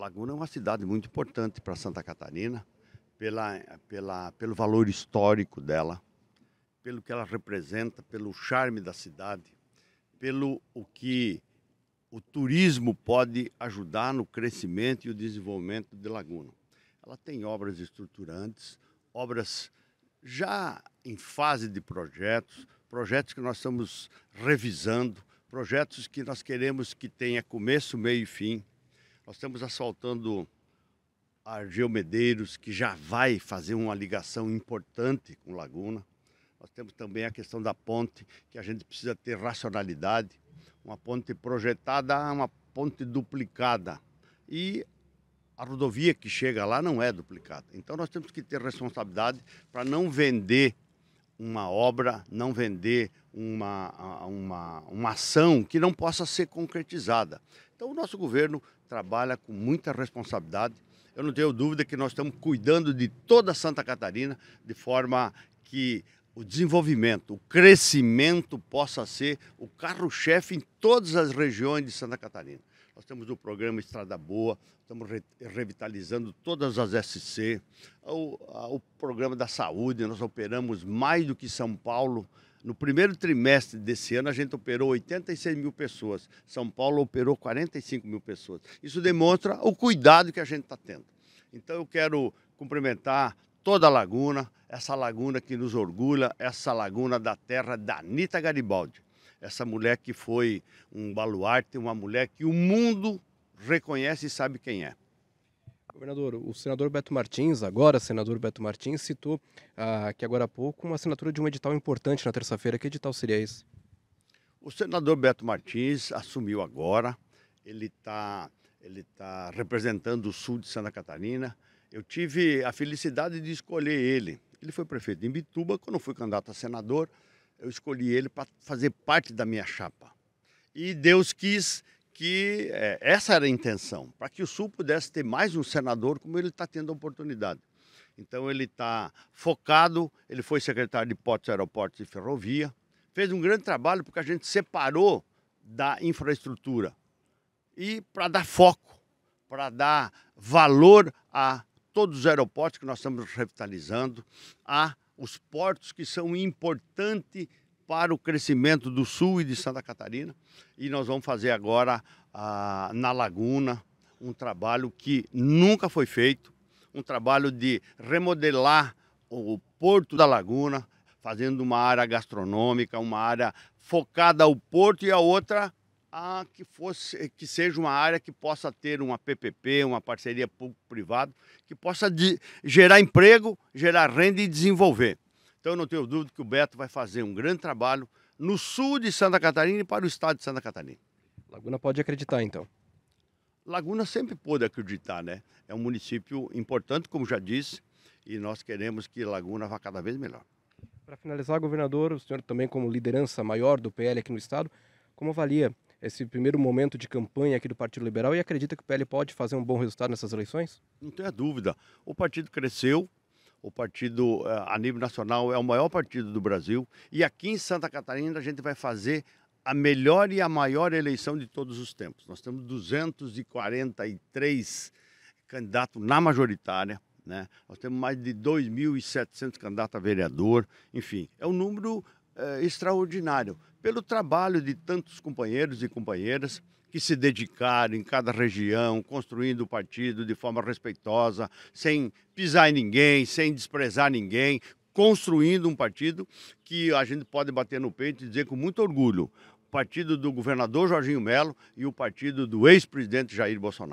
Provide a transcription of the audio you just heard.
Laguna é uma cidade muito importante para Santa Catarina, pela, pela, pelo valor histórico dela, pelo que ela representa, pelo charme da cidade, pelo o que o turismo pode ajudar no crescimento e o desenvolvimento de Laguna. Ela tem obras estruturantes, obras já em fase de projetos, projetos que nós estamos revisando, projetos que nós queremos que tenha começo, meio e fim. Nós estamos asfaltando Argel Medeiros, que já vai fazer uma ligação importante com Laguna. Nós temos também a questão da ponte, que a gente precisa ter racionalidade. Uma ponte projetada, uma ponte duplicada. E a rodovia que chega lá não é duplicada. Então nós temos que ter responsabilidade para não vender uma obra, não vender uma, uma, uma ação que não possa ser concretizada. Então, o nosso governo trabalha com muita responsabilidade. Eu não tenho dúvida que nós estamos cuidando de toda Santa Catarina de forma que o desenvolvimento, o crescimento possa ser o carro-chefe em todas as regiões de Santa Catarina. Nós temos o programa Estrada Boa, estamos re revitalizando todas as SC, o, a, o programa da saúde, nós operamos mais do que São Paulo no primeiro trimestre desse ano, a gente operou 86 mil pessoas. São Paulo operou 45 mil pessoas. Isso demonstra o cuidado que a gente está tendo. Então, eu quero cumprimentar toda a laguna, essa laguna que nos orgulha, essa laguna da terra da Anitta Garibaldi. Essa mulher que foi um baluarte, uma mulher que o mundo reconhece e sabe quem é. Governador, o senador Beto Martins, agora senador Beto Martins, citou ah, que agora há pouco uma assinatura de um edital importante na terça-feira. Que edital seria esse? O senador Beto Martins assumiu agora, ele está ele tá representando o sul de Santa Catarina. Eu tive a felicidade de escolher ele. Ele foi prefeito de Imbituba, quando eu fui candidato a senador, eu escolhi ele para fazer parte da minha chapa. E Deus quis que é, essa era a intenção, para que o Sul pudesse ter mais um senador como ele está tendo a oportunidade. Então ele está focado, ele foi secretário de Portos, Aeroportos e Ferrovia, fez um grande trabalho porque a gente separou da infraestrutura e para dar foco, para dar valor a todos os aeroportos que nós estamos revitalizando, a os portos que são importantes para o crescimento do Sul e de Santa Catarina. E nós vamos fazer agora ah, na Laguna um trabalho que nunca foi feito um trabalho de remodelar o Porto da Laguna, fazendo uma área gastronômica, uma área focada ao porto e a outra a que fosse que seja uma área que possa ter uma PPP, uma parceria público-privado, que possa de, gerar emprego, gerar renda e desenvolver. Então eu não tenho dúvida que o Beto vai fazer um grande trabalho no sul de Santa Catarina e para o estado de Santa Catarina. Laguna pode acreditar, então. Laguna sempre pôde acreditar, né? É um município importante, como já disse, e nós queremos que Laguna vá cada vez melhor. Para finalizar, governador, o senhor também como liderança maior do PL aqui no estado, como avalia esse primeiro momento de campanha aqui do Partido Liberal e acredita que o PL pode fazer um bom resultado nessas eleições? Não tenho dúvida. O partido cresceu, o partido eh, a nível nacional é o maior partido do Brasil. E aqui em Santa Catarina a gente vai fazer a melhor e a maior eleição de todos os tempos. Nós temos 243 candidatos na majoritária. Né? Nós temos mais de 2.700 candidatos a vereador. Enfim, é um número é, extraordinário. Pelo trabalho de tantos companheiros e companheiras, que se dedicaram em cada região, construindo o partido de forma respeitosa, sem pisar em ninguém, sem desprezar ninguém, construindo um partido que a gente pode bater no peito e dizer com muito orgulho: o partido do governador Jorginho Melo e o partido do ex-presidente Jair Bolsonaro.